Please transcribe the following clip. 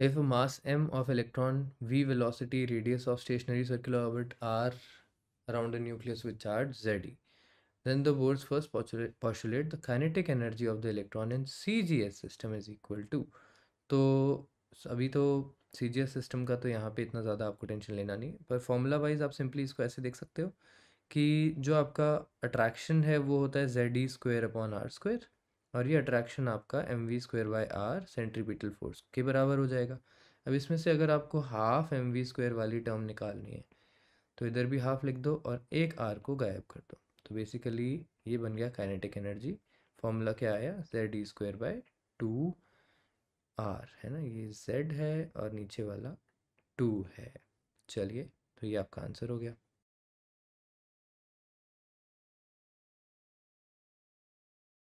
If a mass m of electron v velocity radius of stationary circular orbit r around a nucleus with charge ZE, then the Bohr's first postulate, postulate the kinetic energy of the electron in CGS system is equal to तो अभी तो सी G S system का तो यहाँ पे इतना ज़्यादा आपको टेंशन लेना नहीं पर फॉर्मूला वाइज आप सिंपली इसको ऐसे देख सकते हो कि जो आपका अट्रैक्शन है वो होता है Z E square upon R square और ये अट्रैक्शन आपका M V square by R centripetal force के बराबर हो जाएगा अब इसमें से अगर आपको हाफ एम वी स्क्वायर वाली टर्म निकालनी है तो इधर भी हाफ लिख दो और एक आर को गायब कर दो तो बेसिकली ये बन गया काइनेटिक एनर्जी फॉर्मूला क्या आया Z E square by two R है ना ये जेड है और नीचे वाला टू है चलिए तो ये आपका आंसर हो गया